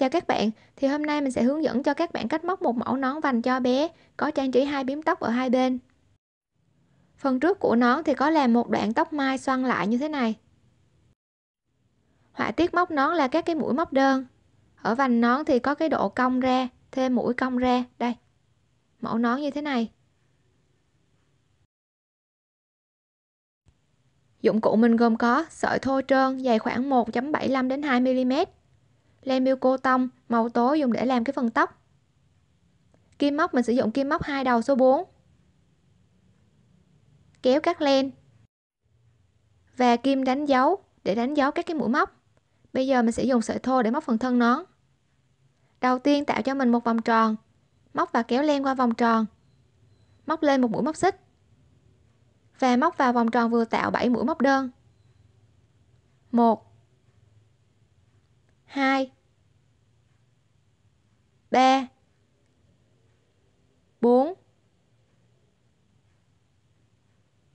Chào các bạn, thì hôm nay mình sẽ hướng dẫn cho các bạn cách móc một mẫu nón vành cho bé có trang trí hai bím tóc ở hai bên. Phần trước của nón thì có làm một đoạn tóc mai xoăn lại như thế này. Họa tiết móc nón là các cái mũi móc đơn. Ở vành nón thì có cái độ cong ra, thêm mũi cong ra, đây. Mẫu nón như thế này. Dụng cụ mình gồm có sợi thô trơn dày khoảng 1.75 đến 2 mm, len cô tông màu tố dùng để làm cái phần tóc kim móc mình sử dụng kim móc hai đầu số 4 kéo các len và kim đánh dấu để đánh dấu các cái mũi móc bây giờ mình sẽ dùng sợi thô để móc phần thân nón đầu tiên tạo cho mình một vòng tròn móc và kéo len qua vòng tròn móc lên một mũi móc xích và móc vào vòng tròn vừa tạo 7 mũi móc đơn 1 2 3 4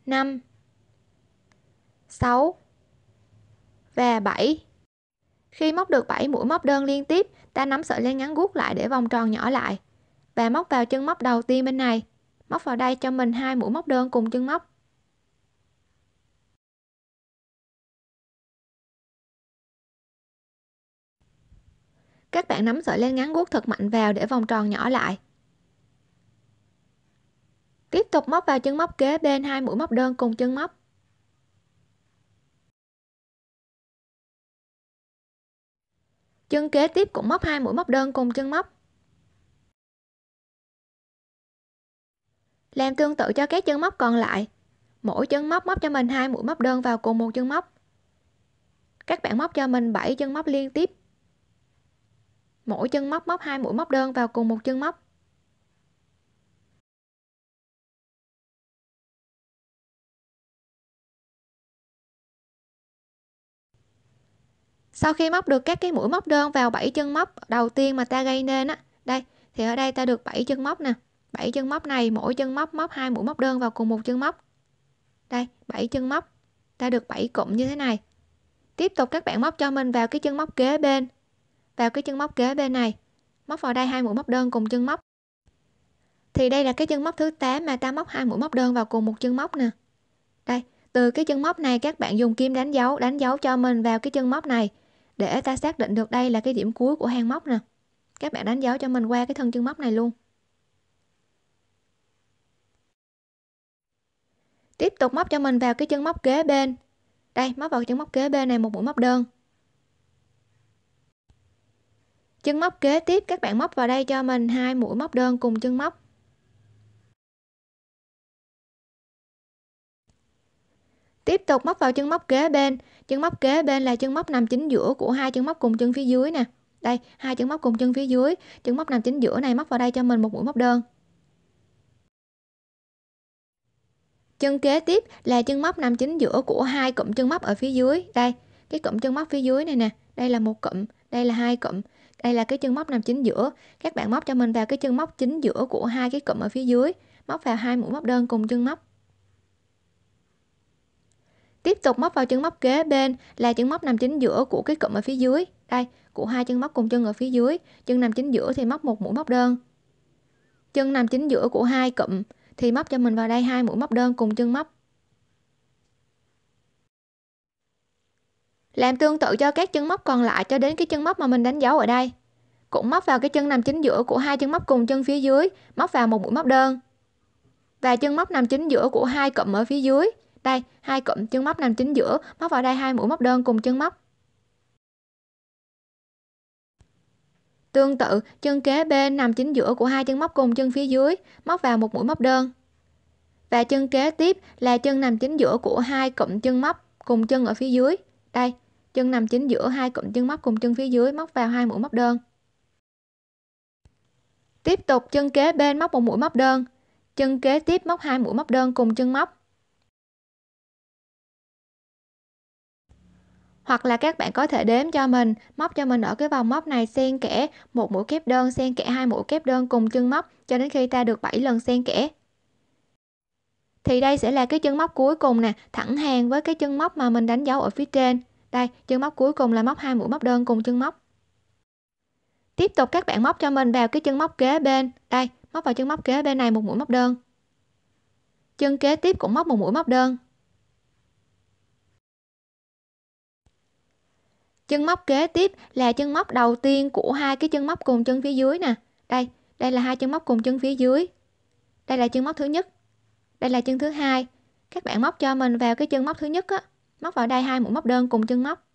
5 6 và 7 khi móc được 7 mũi móc đơn liên tiếp ta nắm sợi len ngắn guốc lại để vòng tròn nhỏ lại và móc vào chân móc đầu tiên bên này móc vào đây cho mình hai mũi móc đơn cùng chân móc Các bạn nắm sợi len ngắn guốc thật mạnh vào để vòng tròn nhỏ lại. Tiếp tục móc vào chân móc kế bên hai mũi móc đơn cùng chân móc. Chân kế tiếp cũng móc hai mũi móc đơn cùng chân móc. Làm tương tự cho các chân móc còn lại. Mỗi chân móc móc cho mình hai mũi móc đơn vào cùng một chân móc. Các bạn móc cho mình 7 chân móc liên tiếp mỗi chân móc móc hai mũi móc đơn vào cùng một chân móc sau khi móc được các cái mũi móc đơn vào bảy chân móc đầu tiên mà ta gây nên á đây thì ở đây ta được bảy chân móc nè bảy chân móc này mỗi chân móc móc hai mũi móc đơn vào cùng một chân móc đây bảy chân móc ta được bảy cụm như thế này tiếp tục các bạn móc cho mình vào cái chân móc kế bên vào cái chân móc kế bên này móc vào đây hai mũi móc đơn cùng chân móc thì đây là cái chân móc thứ 8 mà ta móc hai mũi móc đơn vào cùng một chân móc nè đây từ cái chân móc này các bạn dùng kim đánh dấu đánh dấu cho mình vào cái chân móc này để ta xác định được đây là cái điểm cuối của hàng móc nè các bạn đánh dấu cho mình qua cái thân chân móc này luôn tiếp tục móc cho mình vào cái chân móc kế bên đây móc vào chân móc kế bên này một mũi móc đơn chân móc kế tiếp các bạn móc vào đây cho mình hai mũi móc đơn cùng chân móc tiếp tục móc vào chân móc kế bên chân móc kế bên là chân móc nằm chính giữa của hai chân móc cùng chân phía dưới nè đây hai chân móc cùng chân phía dưới chân móc nằm chính giữa này móc vào đây cho mình một mũi móc đơn chân kế tiếp là chân móc nằm chính giữa của hai cụm chân móc ở phía dưới đây cái cụm chân móc phía dưới này nè đây là một cụm đây là hai cụm đây là cái chân móc nằm chính giữa các bạn móc cho mình vào cái chân móc chính giữa của hai cái cụm ở phía dưới móc vào hai mũi móc đơn cùng chân móc tiếp tục móc vào chân móc kế bên là chân móc nằm chính giữa của cái cụm ở phía dưới đây của hai chân móc cùng chân ở phía dưới chân nằm chính giữa thì móc một mũi móc đơn chân nằm chính giữa của hai cụm thì móc cho mình vào đây hai mũi móc đơn cùng chân móc làm tương tự cho các chân móc còn lại cho đến cái chân móc mà mình đánh dấu ở đây cũng móc vào cái chân nằm chính giữa của hai chân móc cùng chân phía dưới móc vào một mũi móc đơn và chân móc nằm chính giữa của hai cụm ở phía dưới đây hai cụm chân móc nằm chính giữa móc vào đây hai mũi móc đơn cùng chân móc tương tự chân kế bên nằm chính giữa của hai chân móc cùng chân phía dưới móc vào một mũi móc đơn và chân kế tiếp là chân nằm chính giữa của hai cụm chân móc cùng chân ở phía dưới đây chân nằm chính giữa hai cụm chân móc cùng chân phía dưới móc vào hai mũi móc đơn tiếp tục chân kế bên móc một mũi móc đơn chân kế tiếp móc hai mũi móc đơn cùng chân móc hoặc là các bạn có thể đếm cho mình móc cho mình ở cái vòng móc này xen kẽ một mũi kép đơn xen kẽ hai mũi kép đơn cùng chân móc cho đến khi ta được 7 lần xen kẽ thì đây sẽ là cái chân móc cuối cùng nè thẳng hàng với cái chân móc mà mình đánh dấu ở phía trên đây, chân móc cuối cùng là móc hai mũi móc đơn cùng chân móc. Tiếp tục các bạn móc cho mình vào cái chân móc kế bên. Đây, móc vào chân móc kế bên này một mũi móc đơn. Chân kế tiếp cũng móc một mũi móc đơn. Chân móc kế tiếp là chân móc đầu tiên của hai cái chân móc cùng chân phía dưới nè. Đây, đây là hai chân móc cùng chân phía dưới. Đây là chân móc thứ nhất. Đây là chân thứ hai. Các bạn móc cho mình vào cái chân móc thứ nhất á móc vào đây hai mũi móc đơn cùng chân móc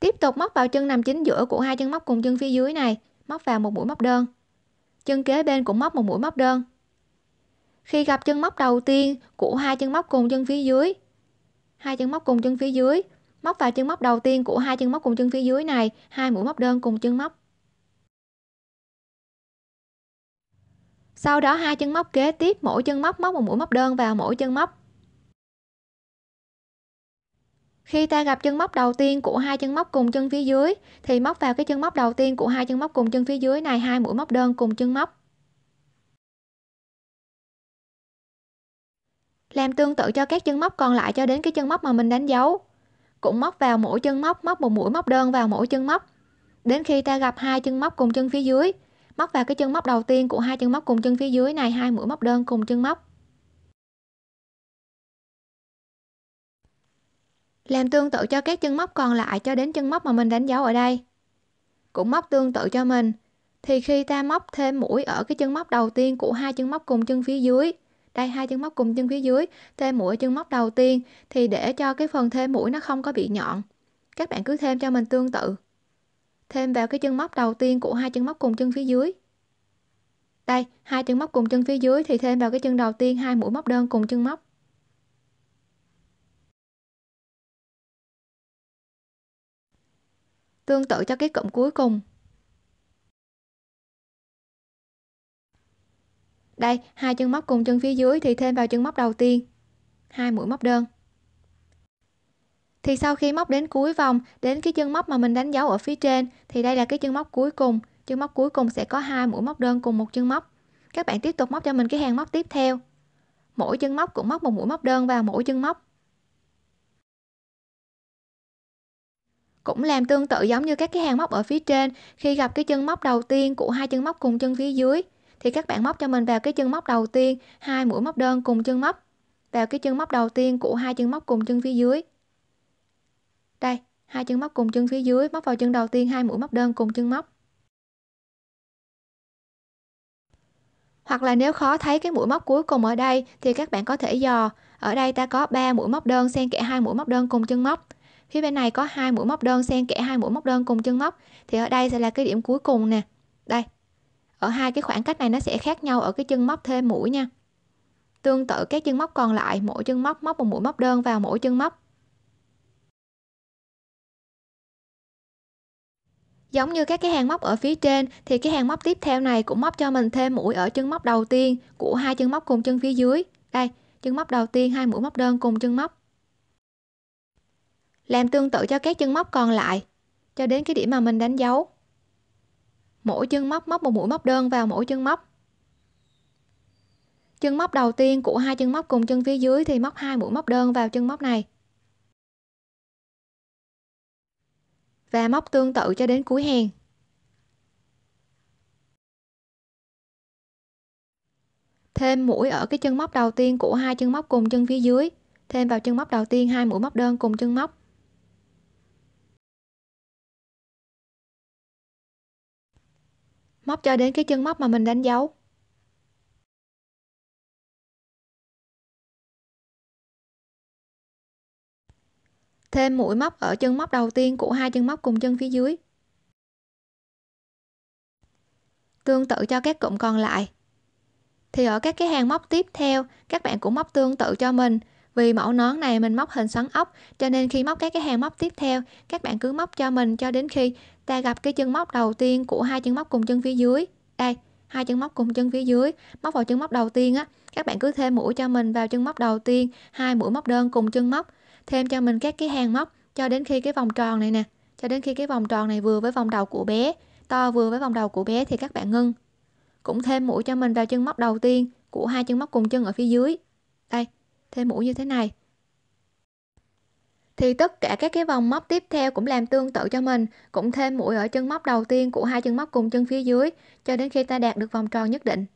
tiếp tục móc vào chân nằm chính giữa của hai chân móc cùng chân phía dưới này móc vào một mũi móc đơn chân kế bên cũng móc một mũi móc đơn khi gặp chân móc đầu tiên của hai chân móc cùng chân phía dưới hai chân móc cùng chân phía dưới móc vào chân móc đầu tiên của hai chân móc cùng chân phía dưới này hai mũi móc đơn cùng chân móc sau đó hai chân móc kế tiếp mỗi chân móc móc một mũi móc đơn vào mỗi chân móc khi ta gặp chân móc đầu tiên của hai chân móc cùng chân phía dưới thì móc vào cái chân móc đầu tiên của hai chân móc cùng chân phía dưới này hai mũi móc đơn cùng chân móc. Làm tương tự cho các chân móc còn lại cho đến cái chân móc mà mình đánh dấu. Cũng móc vào mỗi chân móc, móc một mũi móc đơn vào mỗi chân móc. Đến khi ta gặp hai chân móc cùng chân phía dưới, móc vào cái chân móc đầu tiên của hai chân móc cùng chân phía dưới này hai mũi móc đơn cùng chân móc. Làm tương tự cho các chân móc còn lại cho đến chân móc mà mình đánh dấu ở đây. Cũng móc tương tự cho mình. Thì khi ta móc thêm mũi ở cái chân móc đầu tiên của hai chân móc cùng chân phía dưới, đây hai chân móc cùng chân phía dưới, thêm mũi ở chân móc đầu tiên thì để cho cái phần thêm mũi nó không có bị nhọn. Các bạn cứ thêm cho mình tương tự. Thêm vào cái chân móc đầu tiên của hai chân móc cùng chân phía dưới. Đây, hai chân móc cùng chân phía dưới thì thêm vào cái chân đầu tiên hai mũi móc đơn cùng chân móc. tương tự cho cái cụm cuối cùng đây hai chân móc cùng chân phía dưới thì thêm vào chân móc đầu tiên hai mũi móc đơn thì sau khi móc đến cuối vòng đến cái chân móc mà mình đánh dấu ở phía trên thì đây là cái chân móc cuối cùng chân móc cuối cùng sẽ có hai mũi móc đơn cùng một chân móc các bạn tiếp tục móc cho mình cái hàng móc tiếp theo mỗi chân móc cũng móc một mũi móc đơn vào mỗi chân móc cũng làm tương tự giống như các cái hàng móc ở phía trên khi gặp cái chân móc đầu tiên của hai chân móc cùng chân phía dưới thì các bạn móc cho mình vào cái chân móc đầu tiên hai mũi móc đơn cùng chân móc vào cái chân móc đầu tiên của hai chân móc cùng chân phía dưới đây hai chân móc cùng chân phía dưới móc vào chân đầu tiên hai mũi móc đơn cùng chân móc hoặc là nếu khó thấy cái mũi móc cuối cùng ở đây thì các bạn có thể dò ở đây ta có 3 mũi móc đơn xen kẽ hai mũi móc đơn cùng chân móc phía bên này có hai mũi móc đơn xen kẽ hai mũi móc đơn cùng chân móc thì ở đây sẽ là cái điểm cuối cùng nè đây ở hai cái khoảng cách này nó sẽ khác nhau ở cái chân móc thêm mũi nha tương tự các chân móc còn lại mỗi chân móc móc một mũi móc đơn vào mỗi chân móc giống như các cái hàng móc ở phía trên thì cái hàng móc tiếp theo này cũng móc cho mình thêm mũi ở chân móc đầu tiên của hai chân móc cùng chân phía dưới đây chân móc đầu tiên hai mũi móc đơn cùng chân móc làm tương tự cho các chân móc còn lại cho đến cái điểm mà mình đánh dấu mỗi chân móc móc một mũi móc đơn vào mỗi chân móc chân móc đầu tiên của hai chân móc cùng chân phía dưới thì móc hai mũi móc đơn vào chân móc này và móc tương tự cho đến cuối hàng thêm mũi ở cái chân móc đầu tiên của hai chân móc cùng chân phía dưới thêm vào chân móc đầu tiên hai mũi móc đơn cùng chân móc móc cho đến cái chân móc mà mình đánh dấu thêm mũi móc ở chân móc đầu tiên của hai chân móc cùng chân phía dưới tương tự cho các cụm còn lại thì ở các cái hàng móc tiếp theo các bạn cũng móc tương tự cho mình vì mẫu nón này mình móc hình xoắn ốc cho nên khi móc các cái hàng móc tiếp theo các bạn cứ móc cho mình cho đến khi ta gặp cái chân móc đầu tiên của hai chân móc cùng chân phía dưới đây hai chân móc cùng chân phía dưới móc vào chân móc đầu tiên á các bạn cứ thêm mũi cho mình vào chân móc đầu tiên hai mũi móc đơn cùng chân móc thêm cho mình các cái hàng móc cho đến khi cái vòng tròn này nè cho đến khi cái vòng tròn này vừa với vòng đầu của bé to vừa với vòng đầu của bé thì các bạn ngưng cũng thêm mũi cho mình vào chân móc đầu tiên của hai chân móc cùng chân ở phía dưới đây thêm mũi như thế này thì tất cả các cái vòng móc tiếp theo cũng làm tương tự cho mình cũng thêm mũi ở chân móc đầu tiên của hai chân móc cùng chân phía dưới cho đến khi ta đạt được vòng tròn nhất định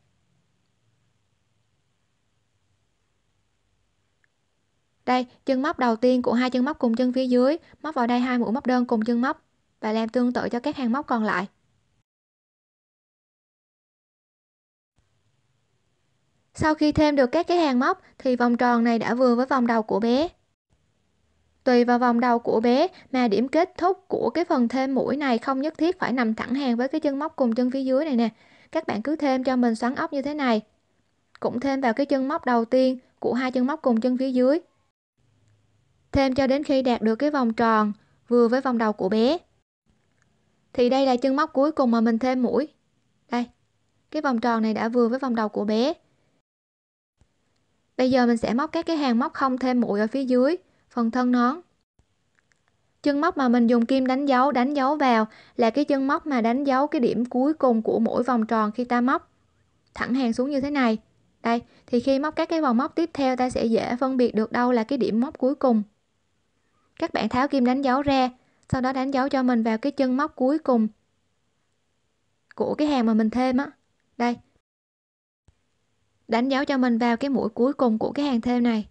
đây chân móc đầu tiên của hai chân móc cùng chân phía dưới móc vào đây hai mũi móc đơn cùng chân móc và làm tương tự cho các hàng móc còn lại Sau khi thêm được các cái hàng móc thì vòng tròn này đã vừa với vòng đầu của bé. Tùy vào vòng đầu của bé mà điểm kết thúc của cái phần thêm mũi này không nhất thiết phải nằm thẳng hàng với cái chân móc cùng chân phía dưới này nè. Các bạn cứ thêm cho mình xoắn ốc như thế này. Cũng thêm vào cái chân móc đầu tiên của hai chân móc cùng chân phía dưới. Thêm cho đến khi đạt được cái vòng tròn vừa với vòng đầu của bé. Thì đây là chân móc cuối cùng mà mình thêm mũi. Đây, cái vòng tròn này đã vừa với vòng đầu của bé. Bây giờ mình sẽ móc các cái hàng móc không thêm mũi ở phía dưới, phần thân nón. Chân móc mà mình dùng kim đánh dấu, đánh dấu vào là cái chân móc mà đánh dấu cái điểm cuối cùng của mỗi vòng tròn khi ta móc. Thẳng hàng xuống như thế này. Đây, thì khi móc các cái vòng móc tiếp theo ta sẽ dễ phân biệt được đâu là cái điểm móc cuối cùng. Các bạn tháo kim đánh dấu ra, sau đó đánh dấu cho mình vào cái chân móc cuối cùng của cái hàng mà mình thêm á. Đây, đánh dấu cho mình vào cái mũi cuối cùng của cái hàng thêm này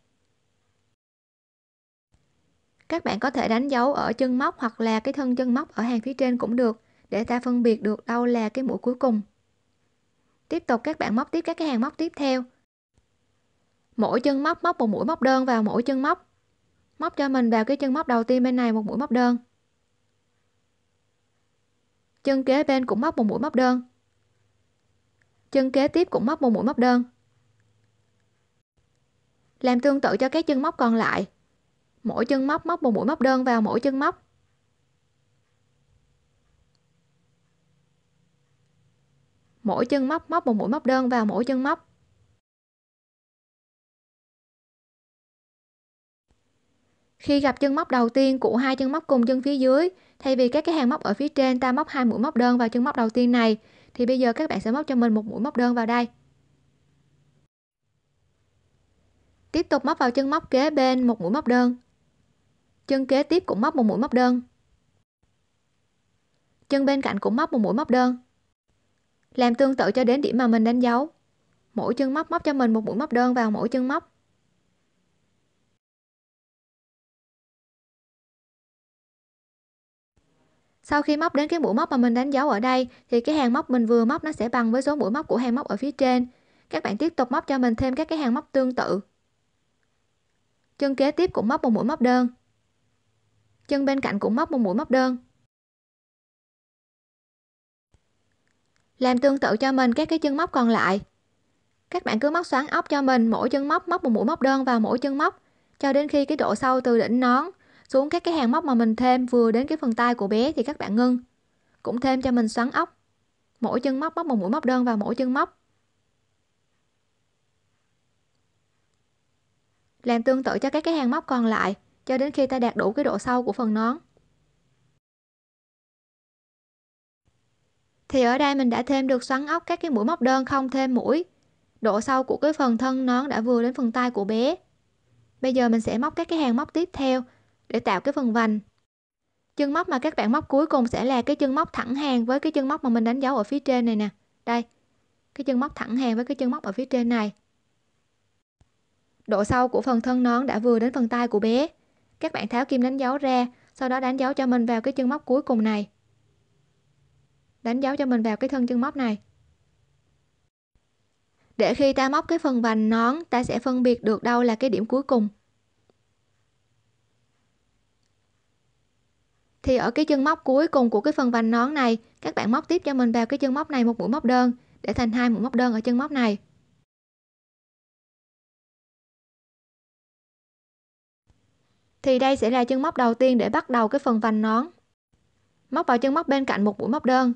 các bạn có thể đánh dấu ở chân móc hoặc là cái thân chân móc ở hàng phía trên cũng được để ta phân biệt được đâu là cái mũi cuối cùng tiếp tục các bạn móc tiếp các cái hàng móc tiếp theo mỗi chân móc móc một mũi móc đơn vào mỗi chân móc móc cho mình vào cái chân móc đầu tiên bên này một mũi móc đơn chân kế bên cũng móc một mũi móc đơn chân kế tiếp cũng móc một mũi móc đơn làm tương tự cho các chân móc còn lại. Mỗi chân móc móc một mũi móc đơn vào mỗi chân móc. Mỗi chân móc móc một mũi móc đơn vào mỗi chân móc. Khi gặp chân móc đầu tiên của hai chân móc cùng chân phía dưới, thay vì các cái hàng móc ở phía trên ta móc hai mũi móc đơn vào chân móc đầu tiên này thì bây giờ các bạn sẽ móc cho mình một mũi móc đơn vào đây. Tiếp tục móc vào chân móc kế bên một mũi móc đơn. Chân kế tiếp cũng móc một mũi móc đơn. Chân bên cạnh cũng móc một mũi móc đơn. Làm tương tự cho đến điểm mà mình đánh dấu. Mỗi chân móc móc cho mình một mũi móc đơn vào mỗi chân móc. Sau khi móc đến cái mũi móc mà mình đánh dấu ở đây thì cái hàng móc mình vừa móc nó sẽ bằng với số mũi móc của hàng móc ở phía trên. Các bạn tiếp tục móc cho mình thêm các cái hàng móc tương tự chân kế tiếp cũng móc một mũi móc đơn chân bên cạnh cũng móc một mũi móc đơn làm tương tự cho mình các cái chân móc còn lại các bạn cứ móc xoắn ốc cho mình mỗi chân móc móc một mũi móc đơn vào mỗi chân móc cho đến khi cái độ sâu từ đỉnh nón xuống các cái hàng móc mà mình thêm vừa đến cái phần tay của bé thì các bạn ngưng cũng thêm cho mình xoắn ốc mỗi chân móc móc một mũi móc đơn vào mỗi chân móc làm tương tự cho các cái hàng móc còn lại cho đến khi ta đạt đủ cái độ sâu của phần nón. Thì ở đây mình đã thêm được xoắn ốc các cái mũi móc đơn không thêm mũi. Độ sâu của cái phần thân nón đã vừa đến phần tay của bé. Bây giờ mình sẽ móc các cái hàng móc tiếp theo để tạo cái phần vành. Chân móc mà các bạn móc cuối cùng sẽ là cái chân móc thẳng hàng với cái chân móc mà mình đánh dấu ở phía trên này nè. Đây. Cái chân móc thẳng hàng với cái chân móc ở phía trên này. Độ sâu của phần thân nón đã vừa đến phần tay của bé. Các bạn tháo kim đánh dấu ra, sau đó đánh dấu cho mình vào cái chân móc cuối cùng này. Đánh dấu cho mình vào cái thân chân móc này. Để khi ta móc cái phần vành nón, ta sẽ phân biệt được đâu là cái điểm cuối cùng. Thì ở cái chân móc cuối cùng của cái phần vành nón này, các bạn móc tiếp cho mình vào cái chân móc này một mũi móc đơn để thành hai mũi móc đơn ở chân móc này. thì đây sẽ là chân móc đầu tiên để bắt đầu cái phần vành nón móc vào chân móc bên cạnh một mũi móc đơn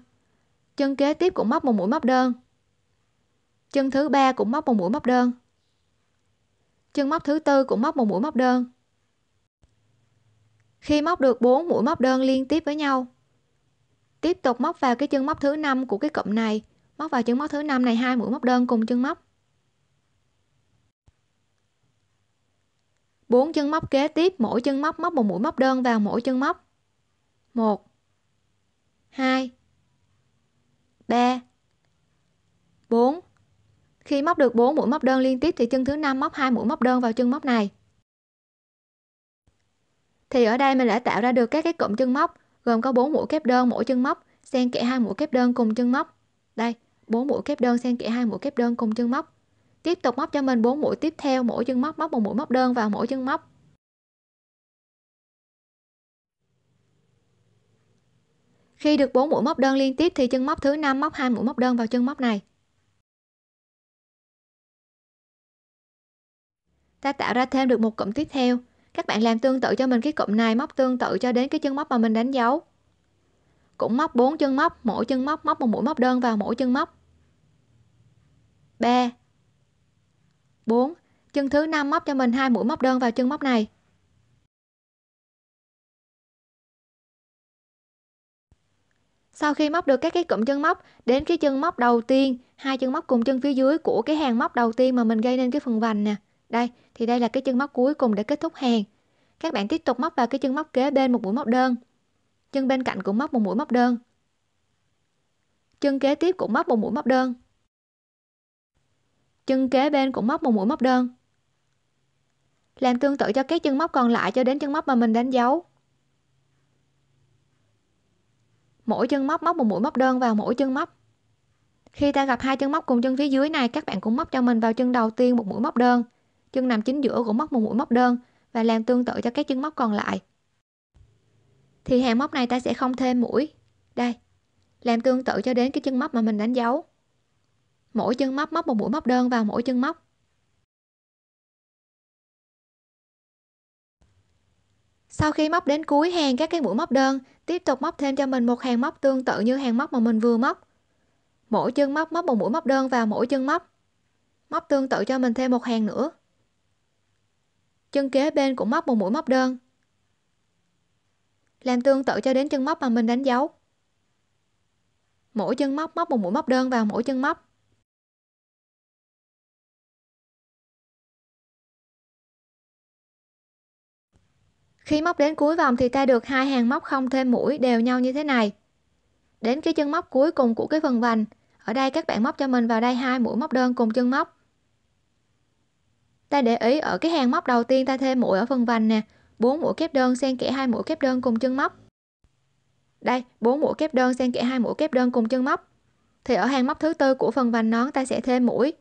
chân kế tiếp cũng móc một mũi móc đơn chân thứ ba cũng móc một mũi móc đơn chân móc thứ tư cũng móc một mũi móc đơn khi móc được 4 mũi móc đơn liên tiếp với nhau tiếp tục móc vào cái chân móc thứ năm của cái cụm này móc vào chân móc thứ năm này hai mũi móc đơn cùng chân móc 4 chân móc kế tiếp mỗi chân móc móc một mũi móc đơn vào mỗi chân móc 1 2 3 4 khi móc được 4 mũi móc đơn liên tiếp thì chân thứ năm móc hai mũi móc đơn vào chân móc này thì ở đây mình đã tạo ra được các cái cụm chân móc gồm có 4 mũi kép đơn mỗi chân móc xen kẽ hai mũi kép đơn cùng chân móc đây 4 mũi kép đơn xen kẽ hai mũi kép đơn cùng chân móc tiếp tục móc cho mình 4 mũi tiếp theo mỗi chân móc móc một mũi móc đơn vào mỗi chân móc Khi được 4 mũi móc đơn liên tiếp thì chân móc thứ năm móc hai mũi móc đơn vào chân móc này. Ta tạo ra thêm được một cụm tiếp theo. Các bạn làm tương tự cho mình cái cụm này móc tương tự cho đến cái chân móc mà mình đánh dấu. Cũng móc 4 chân móc, mỗi chân móc móc một mũi móc đơn vào mỗi chân móc. 3 4. Chân thứ 5 móc cho mình hai mũi móc đơn vào chân móc này. Sau khi móc được các cái cụm chân móc, đến cái chân móc đầu tiên, hai chân móc cùng chân phía dưới của cái hàng móc đầu tiên mà mình gây nên cái phần vành nè. Đây, thì đây là cái chân móc cuối cùng để kết thúc hàng. Các bạn tiếp tục móc vào cái chân móc kế bên một mũi móc đơn. Chân bên cạnh cũng móc một mũi móc đơn. Chân kế tiếp cũng móc một mũi móc đơn chân kế bên cũng móc một mũi móc đơn làm tương tự cho các chân móc còn lại cho đến chân móc mà mình đánh dấu mỗi chân móc móc một mũi móc đơn vào mỗi chân móc khi ta gặp hai chân móc cùng chân phía dưới này các bạn cũng móc cho mình vào chân đầu tiên một mũi móc đơn chân nằm chính giữa cũng móc một mũi móc đơn và làm tương tự cho các chân móc còn lại thì hàng móc này ta sẽ không thêm mũi đây làm tương tự cho đến cái chân móc mà mình đánh dấu mỗi chân móc móc một mũi móc đơn vào mỗi chân móc sau khi móc đến cuối hàng các cái mũi móc đơn tiếp tục móc thêm cho mình một hàng móc tương tự như hàng móc mà mình vừa móc mỗi chân móc móc một mũi móc đơn vào mỗi chân móc móc tương tự cho mình thêm một hàng nữa chân kế bên cũng móc một mũi móc đơn làm tương tự cho đến chân móc mà mình đánh dấu mỗi chân móc móc một mũi móc đơn vào mỗi chân móc Khi móc đến cuối vòng thì ta được hai hàng móc không thêm mũi đều nhau như thế này. Đến cái chân móc cuối cùng của cái phần vành, ở đây các bạn móc cho mình vào đây hai mũi móc đơn cùng chân móc. Ta để ý ở cái hàng móc đầu tiên ta thêm mũi ở phần vành nè, bốn mũi kép đơn xen kẽ hai mũi kép đơn cùng chân móc. Đây, bốn mũi kép đơn xen kẽ hai mũi kép đơn cùng chân móc. Thì ở hàng móc thứ tư của phần vành nón ta sẽ thêm mũi.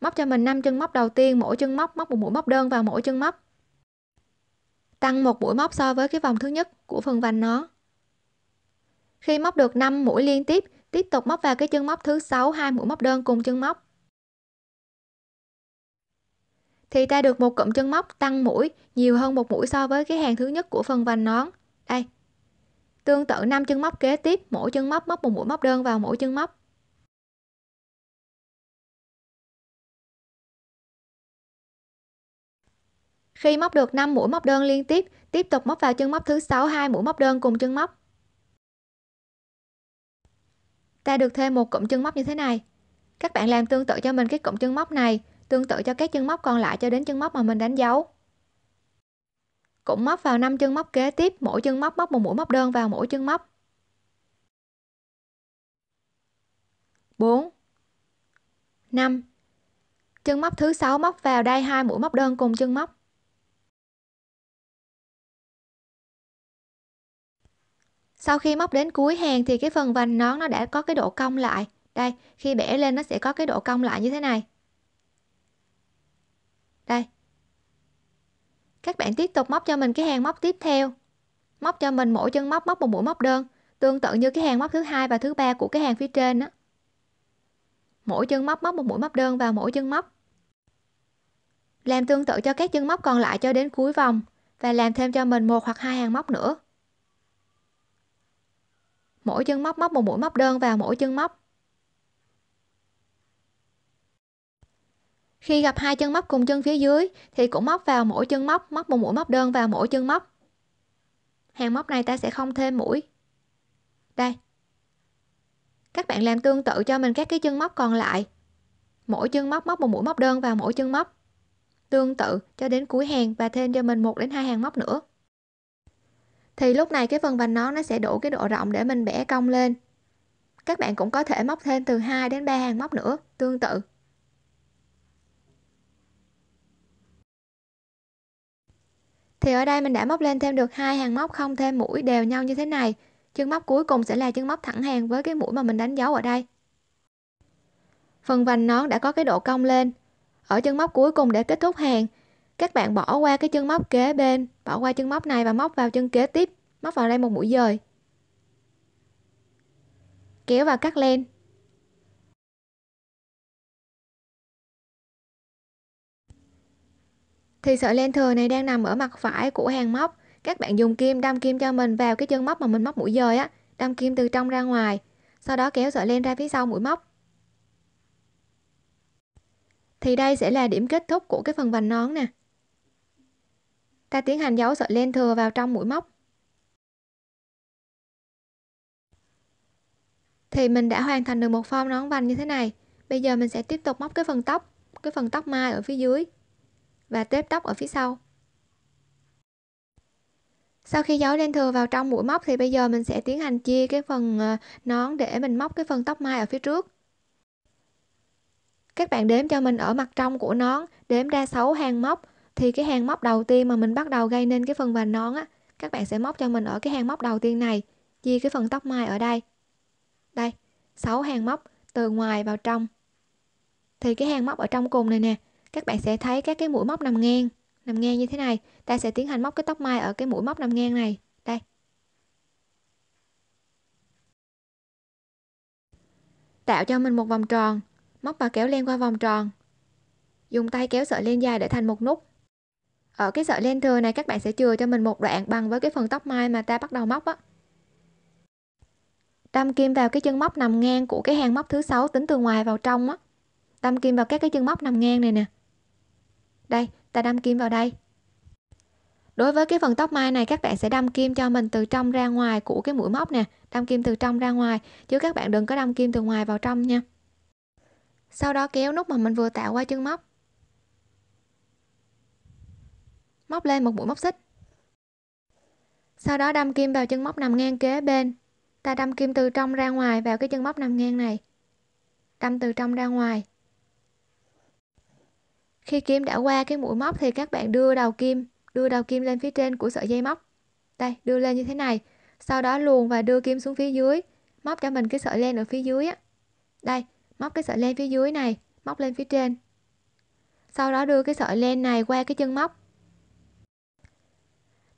Móc cho mình năm chân móc đầu tiên, mỗi chân móc móc một mũi móc đơn vào mỗi chân móc tăng một mũi móc so với cái vòng thứ nhất của phần vành nó khi móc được 5 mũi liên tiếp tiếp tục móc vào cái chân móc thứ sáu hai mũi móc đơn cùng chân móc thì ta được một cụm chân móc tăng mũi nhiều hơn một mũi so với cái hàng thứ nhất của phần vành nón đây tương tự 5 chân móc kế tiếp mỗi chân móc móc một mũi móc đơn vào mỗi chân móc Khi móc được 5 mũi móc đơn liên tiếp, tiếp tục móc vào chân móc thứ 6 2 mũi móc đơn cùng chân móc. Ta được thêm một cụm chân móc như thế này. Các bạn làm tương tự cho mình cái cụm chân móc này, tương tự cho các chân móc còn lại cho đến chân móc mà mình đánh dấu. Cũng móc vào 5 chân móc kế tiếp, mỗi chân móc móc một mũi móc đơn vào mỗi chân móc. 4 5 chân móc thứ 6 móc vào đây hai mũi móc đơn cùng chân móc sau khi móc đến cuối hàng thì cái phần vành nón nó đã có cái độ cong lại đây khi bẻ lên nó sẽ có cái độ cong lại như thế này đây các bạn tiếp tục móc cho mình cái hàng móc tiếp theo móc cho mình mỗi chân móc móc một mũi móc đơn tương tự như cái hàng móc thứ hai và thứ ba của cái hàng phía trên đó mỗi chân móc móc một mũi móc đơn vào mỗi chân móc làm tương tự cho các chân móc còn lại cho đến cuối vòng và làm thêm cho mình một hoặc hai hàng móc nữa mỗi chân móc móc một mũi móc đơn vào mỗi chân móc khi gặp hai chân móc cùng chân phía dưới thì cũng móc vào mỗi chân móc móc một mũi móc đơn vào mỗi chân móc hàng móc này ta sẽ không thêm mũi đây các bạn làm tương tự cho mình các cái chân móc còn lại mỗi chân móc móc một mũi móc đơn vào mỗi chân móc tương tự cho đến cuối hàng và thêm cho mình một đến hai hàng móc nữa thì lúc này cái phần vành nón nó sẽ đủ cái độ rộng để mình bẻ cong lên các bạn cũng có thể móc thêm từ 2 đến 3 hàng móc nữa tương tự thì ở đây mình đã móc lên thêm được hai hàng móc không thêm mũi đều nhau như thế này chân móc cuối cùng sẽ là chân móc thẳng hàng với cái mũi mà mình đánh dấu ở đây phần vành nón đã có cái độ cong lên ở chân móc cuối cùng để kết thúc hàng các bạn bỏ qua cái chân móc kế bên bỏ qua chân móc này và móc vào chân kế tiếp móc vào đây một mũi dời kéo vào cắt len thì sợi len thừa này đang nằm ở mặt phải của hàng móc các bạn dùng kim đâm kim cho mình vào cái chân móc mà mình móc mũi dời á đâm kim từ trong ra ngoài sau đó kéo sợi len ra phía sau mũi móc thì đây sẽ là điểm kết thúc của cái phần vành nón nè ta tiến hành giấu sợi len thừa vào trong mũi móc thì mình đã hoàn thành được một form nón vành như thế này bây giờ mình sẽ tiếp tục móc cái phần tóc cái phần tóc mai ở phía dưới và tép tóc ở phía sau sau khi giấu len thừa vào trong mũi móc thì bây giờ mình sẽ tiến hành chia cái phần ờ, nón để mình móc cái phần tóc mai ở phía trước các bạn đếm cho mình ở mặt trong của nón đếm ra 6 hàng móc thì cái hàng móc đầu tiên mà mình bắt đầu gây nên cái phần vành nón á các bạn sẽ móc cho mình ở cái hàng móc đầu tiên này chia cái phần tóc mai ở đây đây 6 hàng móc từ ngoài vào trong thì cái hàng móc ở trong cùng này nè các bạn sẽ thấy các cái mũi móc nằm ngang nằm ngang như thế này ta sẽ tiến hành móc cái tóc mai ở cái mũi móc nằm ngang này đây tạo cho mình một vòng tròn móc và kéo len qua vòng tròn dùng tay kéo sợi len dài để thành một nút ở ờ, cái sợi len thừa này các bạn sẽ chừa cho mình một đoạn bằng với cái phần tóc mai mà ta bắt đầu móc á đâm kim vào cái chân móc nằm ngang của cái hàng móc thứ sáu tính từ ngoài vào trong á đâm kim vào các cái chân móc nằm ngang này nè đây ta đâm kim vào đây đối với cái phần tóc mai này các bạn sẽ đâm kim cho mình từ trong ra ngoài của cái mũi móc nè đâm kim từ trong ra ngoài chứ các bạn đừng có đâm kim từ ngoài vào trong nha sau đó kéo nút mà mình vừa tạo qua chân móc móc lên một mũi móc xích sau đó đâm kim vào chân móc nằm ngang kế bên ta đâm kim từ trong ra ngoài vào cái chân móc nằm ngang này đâm từ trong ra ngoài khi kim đã qua cái mũi móc thì các bạn đưa đầu kim đưa đầu kim lên phía trên của sợi dây móc đây đưa lên như thế này sau đó luồn và đưa kim xuống phía dưới móc cho mình cái sợi len ở phía dưới á đây móc cái sợi len phía dưới này móc lên phía trên sau đó đưa cái sợi len này qua cái chân móc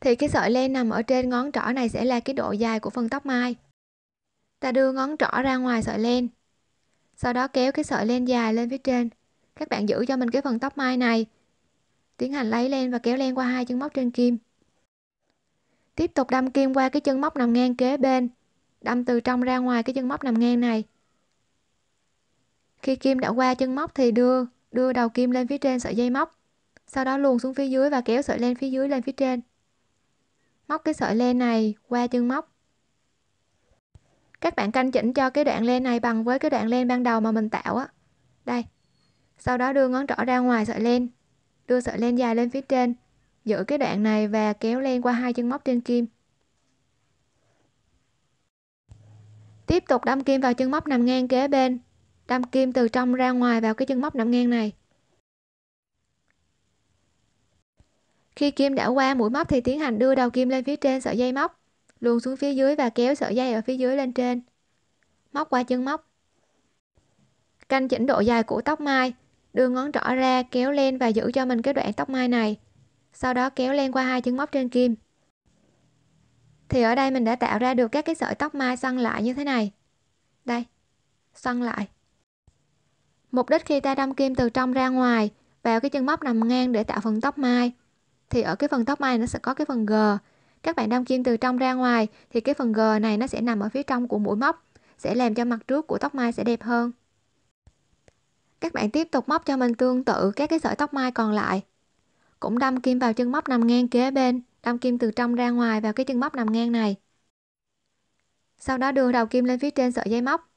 thì cái sợi len nằm ở trên ngón trỏ này sẽ là cái độ dài của phần tóc mai. Ta đưa ngón trỏ ra ngoài sợi len. Sau đó kéo cái sợi len dài lên phía trên. Các bạn giữ cho mình cái phần tóc mai này. Tiến hành lấy len và kéo len qua hai chân móc trên kim. Tiếp tục đâm kim qua cái chân móc nằm ngang kế bên. Đâm từ trong ra ngoài cái chân móc nằm ngang này. Khi kim đã qua chân móc thì đưa đưa đầu kim lên phía trên sợi dây móc. Sau đó luồn xuống phía dưới và kéo sợi len phía dưới lên phía trên móc cái sợi len này qua chân móc các bạn canh chỉnh cho cái đoạn len này bằng với cái đoạn len ban đầu mà mình tạo á đây sau đó đưa ngón trỏ ra ngoài sợi len đưa sợi len dài lên phía trên giữ cái đoạn này và kéo len qua hai chân móc trên kim tiếp tục đâm kim vào chân móc nằm ngang kế bên đâm kim từ trong ra ngoài vào cái chân móc nằm ngang này Khi kim đã qua mũi móc thì tiến hành đưa đầu kim lên phía trên sợi dây móc, luồn xuống phía dưới và kéo sợi dây ở phía dưới lên trên. Móc qua chân móc. Canh chỉnh độ dài của tóc mai, đưa ngón trỏ ra kéo lên và giữ cho mình cái đoạn tóc mai này. Sau đó kéo lên qua hai chân móc trên kim. Thì ở đây mình đã tạo ra được các cái sợi tóc mai xoăn lại như thế này. Đây, xoăn lại. Mục đích khi ta đâm kim từ trong ra ngoài vào cái chân móc nằm ngang để tạo phần tóc mai thì ở cái phần tóc mai nó sẽ có cái phần g các bạn đâm kim từ trong ra ngoài thì cái phần g này nó sẽ nằm ở phía trong của mũi móc sẽ làm cho mặt trước của tóc mai sẽ đẹp hơn các bạn tiếp tục móc cho mình tương tự các cái sợi tóc mai còn lại cũng đâm kim vào chân móc nằm ngang kế bên đâm kim từ trong ra ngoài vào cái chân móc nằm ngang này sau đó đưa đầu kim lên phía trên sợi dây móc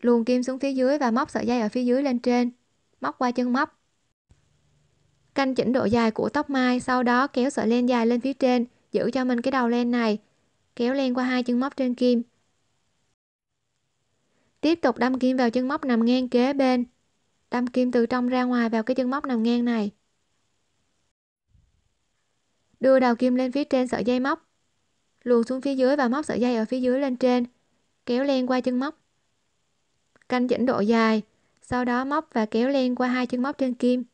luồn kim xuống phía dưới và móc sợi dây ở phía dưới lên trên móc qua chân móc canh chỉnh độ dài của tóc mai, sau đó kéo sợi len dài lên phía trên, giữ cho mình cái đầu len này, kéo len qua hai chân móc trên kim. Tiếp tục đâm kim vào chân móc nằm ngang kế bên, đâm kim từ trong ra ngoài vào cái chân móc nằm ngang này. Đưa đầu kim lên phía trên sợi dây móc, luồn xuống phía dưới và móc sợi dây ở phía dưới lên trên, kéo len qua chân móc. Canh chỉnh độ dài, sau đó móc và kéo len qua hai chân móc trên kim.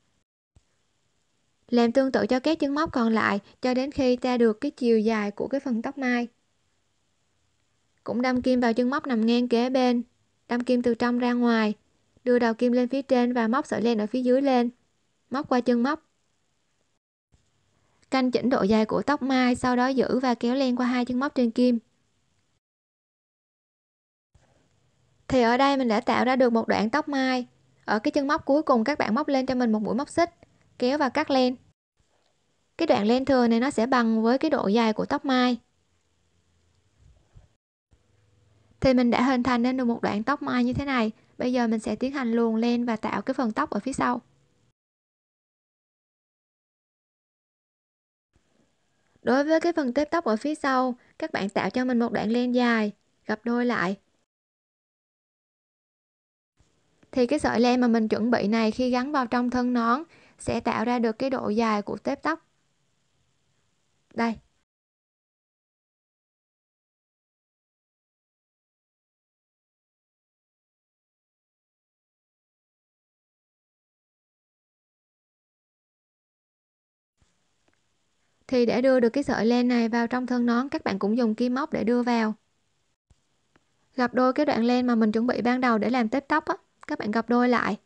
Làm tương tự cho các chân móc còn lại cho đến khi ta được cái chiều dài của cái phần tóc mai. Cũng đâm kim vào chân móc nằm ngang kế bên, đâm kim từ trong ra ngoài, đưa đầu kim lên phía trên và móc sợi len ở phía dưới lên, móc qua chân móc. Canh chỉnh độ dài của tóc mai, sau đó giữ và kéo len qua hai chân móc trên kim. Thì ở đây mình đã tạo ra được một đoạn tóc mai. Ở cái chân móc cuối cùng các bạn móc lên cho mình một mũi móc xích kéo và cắt len cái đoạn len thừa này nó sẽ bằng với cái độ dài của tóc mai thì mình đã hình thành nên được một đoạn tóc mai như thế này bây giờ mình sẽ tiến hành luồn len và tạo cái phần tóc ở phía sau đối với cái phần tép tóc ở phía sau các bạn tạo cho mình một đoạn len dài gấp đôi lại thì cái sợi len mà mình chuẩn bị này khi gắn vào trong thân nón sẽ tạo ra được cái độ dài của tép tóc đây thì để đưa được cái sợi len này vào trong thân nón các bạn cũng dùng kim móc để đưa vào gặp đôi cái đoạn len mà mình chuẩn bị ban đầu để làm tép tóc á các bạn gặp đôi lại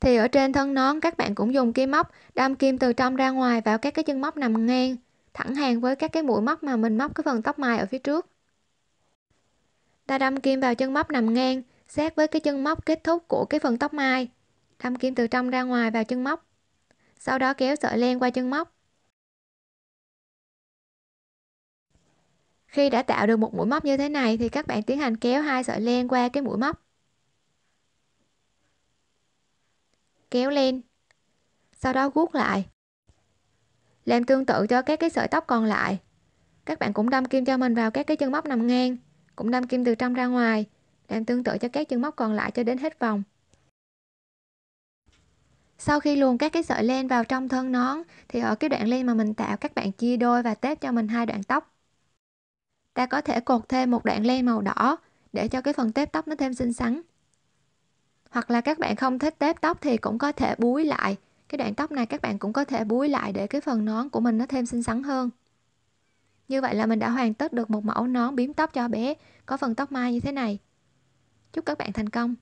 thì ở trên thân nón các bạn cũng dùng kim móc đâm kim từ trong ra ngoài vào các cái chân móc nằm ngang thẳng hàng với các cái mũi móc mà mình móc cái phần tóc mai ở phía trước ta đâm kim vào chân móc nằm ngang sát với cái chân móc kết thúc của cái phần tóc mai đâm kim từ trong ra ngoài vào chân móc sau đó kéo sợi len qua chân móc khi đã tạo được một mũi móc như thế này thì các bạn tiến hành kéo hai sợi len qua cái mũi móc kéo lên sau đó guốc lại làm tương tự cho các cái sợi tóc còn lại các bạn cũng đâm kim cho mình vào các cái chân móc nằm ngang cũng đâm kim từ trong ra ngoài làm tương tự cho các chân móc còn lại cho đến hết vòng sau khi luồn các cái sợi len vào trong thân nón thì ở cái đoạn len mà mình tạo các bạn chia đôi và tép cho mình hai đoạn tóc ta có thể cột thêm một đoạn len màu đỏ để cho cái phần tép tóc nó thêm xinh xắn hoặc là các bạn không thích tép tóc thì cũng có thể búi lại cái đoạn tóc này các bạn cũng có thể búi lại để cái phần nón của mình nó thêm xinh xắn hơn như vậy là mình đã hoàn tất được một mẫu nón biếm tóc cho bé có phần tóc mai như thế này chúc các bạn thành công